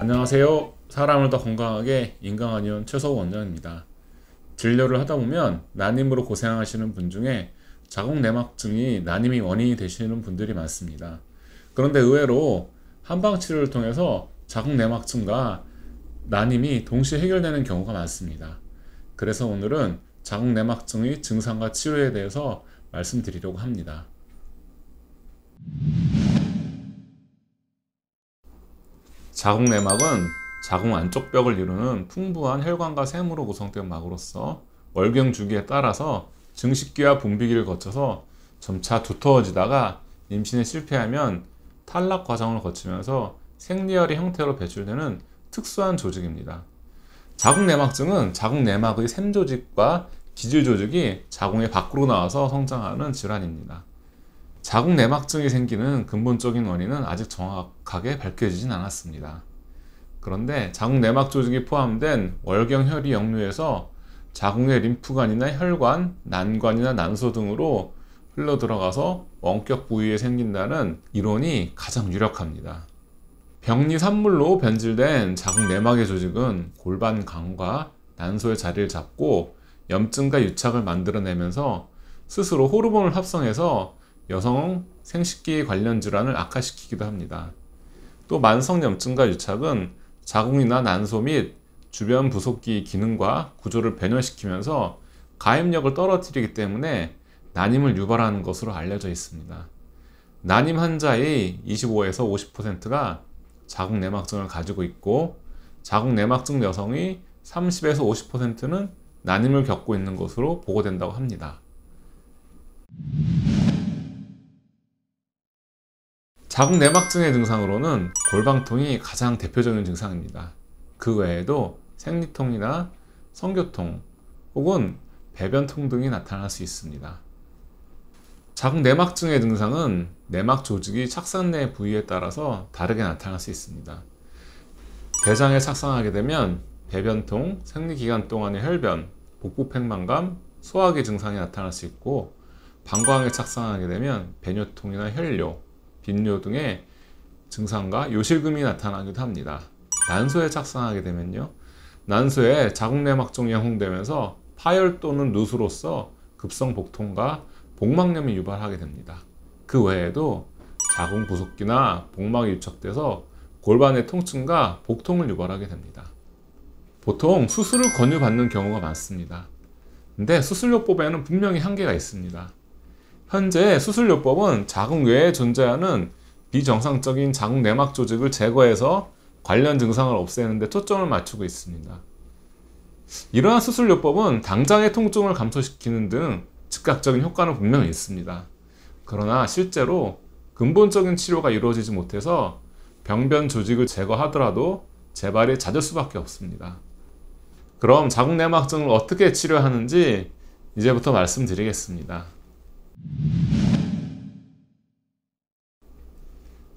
안녕하세요. 사람을 더 건강하게 인강아니온 최소 원장입니다. 진료를 하다 보면 난임으로 고생하시는 분 중에 자궁내막증이 난임이 원인이 되시는 분들이 많습니다. 그런데 의외로 한방치료를 통해서 자궁내막증과 난임이 동시에 해결되는 경우가 많습니다. 그래서 오늘은 자궁내막증의 증상과 치료에 대해서 말씀드리려고 합니다. 자궁내막은 자궁 안쪽 벽을 이루는 풍부한 혈관과 샘으로 구성된 막으로서 월경 주기에 따라서 증식기와 분비기를 거쳐서 점차 두터워지다가 임신에 실패하면 탈락 과정을 거치면서 생리혈의 형태로 배출되는 특수한 조직입니다. 자궁내막증은 자궁내막의 샘조직과 기질조직이 자궁의 밖으로 나와서 성장하는 질환입니다. 자궁 내막증이 생기는 근본적인 원인은 아직 정확하게 밝혀지진 않았습니다. 그런데 자궁 내막 조직이 포함된 월경혈이 역류에서 자궁의 림프관이나 혈관, 난관이나 난소 등으로 흘러 들어가서 원격 부위에 생긴다는 이론이 가장 유력합니다. 병리 산물로 변질된 자궁 내막의 조직은 골반 강과 난소의 자리를 잡고 염증과 유착을 만들어내면서 스스로 호르몬을 합성해서 여성 생식기 관련 질환을 악화시키기도 합니다. 또 만성염증과 유착은 자궁이나 난소 및 주변 부속기 기능과 구조를 변형시키면서 가임력을 떨어뜨리기 때문에 난임을 유발하는 것으로 알려져 있습니다. 난임 환자의 25에서 50%가 자궁 내막증을 가지고 있고 자궁 내막증 여성이 30에서 50%는 난임을 겪고 있는 것으로 보고된다고 합니다. 자궁 내막증의 증상으로는 골방통이 가장 대표적인 증상입니다. 그 외에도 생리통이나 성교통 혹은 배변통 등이 나타날 수 있습니다. 자궁 내막증의 증상은 내막 조직이 착산내 부위에 따라서 다르게 나타날 수 있습니다. 대장에 착상하게 되면 배변통, 생리기간 동안의 혈변, 복부 팽만감, 소화기 증상이 나타날 수 있고 방광에 착상하게 되면 배뇨통이나 혈뇨, 빈뇨 등의 증상과 요실금이 나타나기도 합니다. 난소에 착상하게 되면요. 난소에 자궁내막종이 형성되면서 파열 또는 누수로서 급성 복통과 복막염이 유발하게 됩니다. 그 외에도 자궁 구속기나 복막이 유착돼서 골반의 통증과 복통을 유발하게 됩니다. 보통 수술을 권유받는 경우가 많습니다. 근데 수술요법에는 분명히 한계가 있습니다. 현재 수술요법은 자궁 외에 존재하는 비정상적인 자궁 내막 조직을 제거해서 관련 증상을 없애는데 초점을 맞추고 있습니다. 이러한 수술요법은 당장의 통증을 감소시키는 등 즉각적인 효과는 분명히 있습니다. 그러나 실제로 근본적인 치료가 이루어지지 못해서 병변 조직을 제거하더라도 재발이 잦을 수밖에 없습니다. 그럼 자궁내막증을 어떻게 치료하는지 이제부터 말씀드리겠습니다.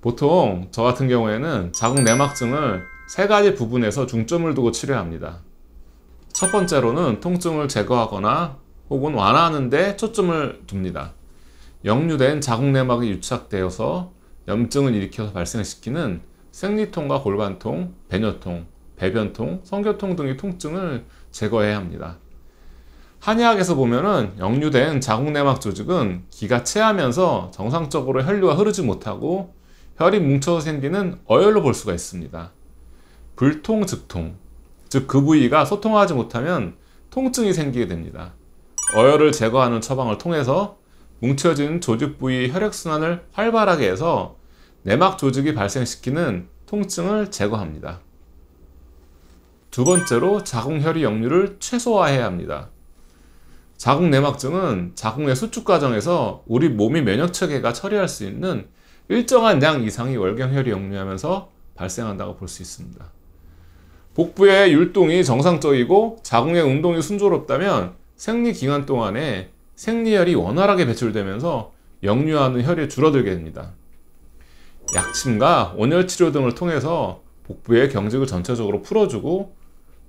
보통 저 같은 경우에는 자궁 내막증을 세 가지 부분에서 중점을 두고 치료합니다. 첫 번째로는 통증을 제거하거나 혹은 완화하는데 초점을 둡니다. 역류된 자궁 내막이 유착되어서 염증을 일으켜서 발생시키는 생리통과 골반통, 배뇨통, 배변통, 성교통 등의 통증을 제거해야 합니다. 한의학에서 보면은 역류된 자궁내막 조직은 기가 체하면서 정상적으로 혈류가 흐르지 못하고 혈이 뭉쳐서 생기는 어혈로 볼 수가 있습니다. 불통 즉통, 즉 그 부위가 소통하지 못하면 통증이 생기게 됩니다. 어혈을 제거하는 처방을 통해서 뭉쳐진 조직 부위 혈액순환을 활발하게 해서 내막 조직이 발생시키는 통증을 제거합니다. 두 번째로 자궁혈이 역류를 최소화해야 합니다. 자궁내막증은 자궁의 수축 과정에서 우리 몸이 면역 체계가 처리할 수 있는 일정한 양 이상의 월경혈이 역류하면서 발생한다고 볼 수 있습니다. 복부의 율동이 정상적이고 자궁의 운동이 순조롭다면 생리 기간 동안에 생리혈이 원활하게 배출되면서 역류하는 혈이 줄어들게 됩니다. 약침과 온열 치료 등을 통해서 복부의 경직을 전체적으로 풀어주고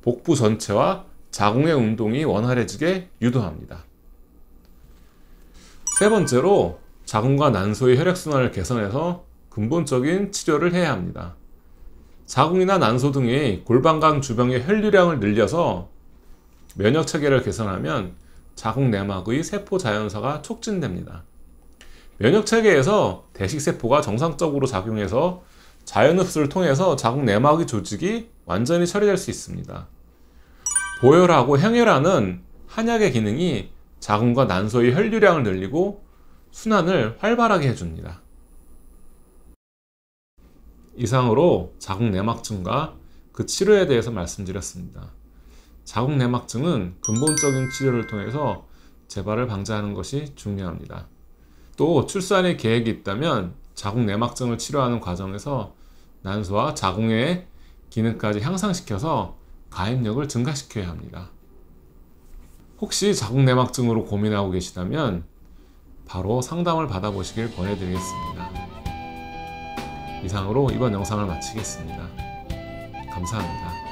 복부 전체와 자궁의 운동이 원활해지게 유도합니다. 세 번째로 자궁과 난소의 혈액순환을 개선해서 근본적인 치료를 해야 합니다. 자궁이나 난소 등의 골반강 주변의 혈류량을 늘려서 면역 체계를 개선하면 자궁 내막의 세포 자연사가 촉진됩니다. 면역 체계에서 대식 세포가 정상적으로 작용해서 자연 흡수를 통해서 자궁 내막의 조직이 완전히 처리될 수 있습니다. 보혈하고 행혈하는 한약의 기능이 자궁과 난소의 혈류량을 늘리고 순환을 활발하게 해줍니다. 이상으로 자궁 내막증과 그 치료에 대해서 말씀드렸습니다. 자궁 내막증은 근본적인 치료를 통해서 재발을 방지하는 것이 중요합니다. 또 출산의 계획이 있다면 자궁 내막증을 치료하는 과정에서 난소와 자궁의 기능까지 향상시켜서 가입력을 증가시켜야 합니다. 혹시 자궁내막증으로 고민하고 계시다면 바로 상담을 받아보시길 권해드리겠습니다. 이상으로 이번 영상을 마치겠습니다. 감사합니다.